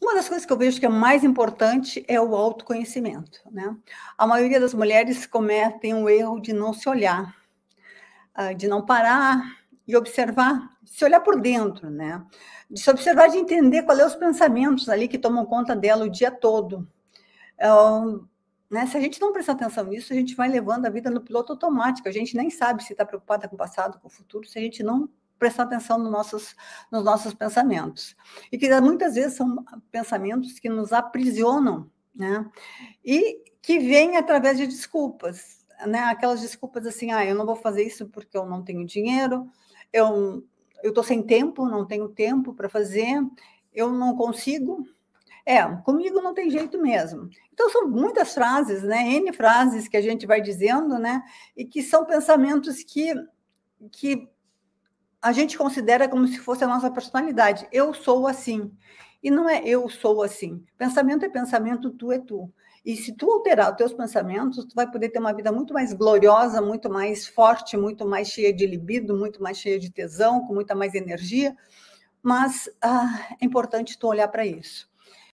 Uma das coisas que eu vejo que é mais importante é o autoconhecimento, né? A maioria das mulheres cometem o erro de não se olhar, ah, de não parar e observar, se olhar por dentro, né? De se observar, de entender quais é os pensamentos ali que tomam conta dela o dia todo. né? Se a gente não prestar atenção nisso, a gente vai levando a vida no piloto automático. A gente nem sabe se está preocupada com o passado, com o futuro, se a gente não prestar atenção nos nossos, nos nossos pensamentos. E que muitas vezes são pensamentos que nos aprisionam, né? E que vêm através de desculpas, né? Aquelas desculpas assim, ah, eu não vou fazer isso porque eu não tenho dinheiro, eu eu sem tempo, não tenho tempo para fazer, eu não consigo. É, comigo não tem jeito mesmo. Então são muitas frases, né? N frases que a gente vai dizendo, né? E que são pensamentos que que a gente considera como se fosse a nossa personalidade. Eu sou assim. E não é eu sou assim. Pensamento é pensamento, tu é tu. E se tu alterar os teus pensamentos, tu vai poder ter uma vida muito mais gloriosa, muito mais forte, muito mais cheia de libido, muito mais cheia de tesão, com muita mais energia. Mas ah, é importante tu olhar para isso.